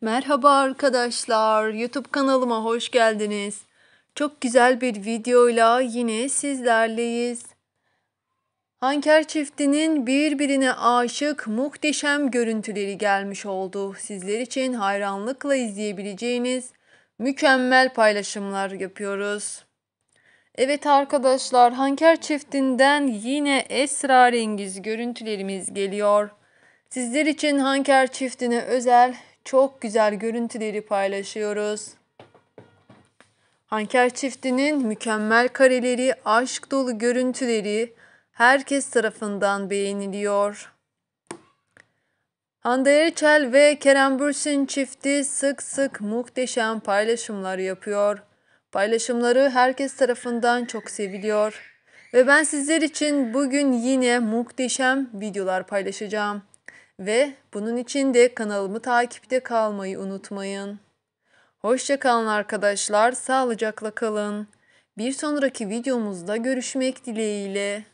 Merhaba arkadaşlar, YouTube kanalıma hoş geldiniz. Çok güzel bir videoyla yine sizlerleyiz. Hanker çiftinin birbirine aşık muhteşem görüntüleri gelmiş oldu. Sizler için hayranlıkla izleyebileceğiniz mükemmel paylaşımlar yapıyoruz. Evet arkadaşlar, Hanker çiftinden yine esrarengiz görüntülerimiz geliyor. Sizler için Hanker çiftine özel çok güzel görüntüleri paylaşıyoruz. Hanker çiftinin mükemmel kareleri, aşk dolu görüntüleri herkes tarafından beğeniliyor. Hande Erçel ve Kerem Bürsin çifti sık sık muhteşem paylaşımlar yapıyor. Paylaşımları herkes tarafından çok seviliyor. Ve ben sizler için bugün yine muhteşem videolar paylaşacağım. Ve bunun için de kanalımı takipte kalmayı unutmayın. Hoşça kalın arkadaşlar, sağlıcakla kalın. Bir sonraki videomuzda görüşmek dileğiyle.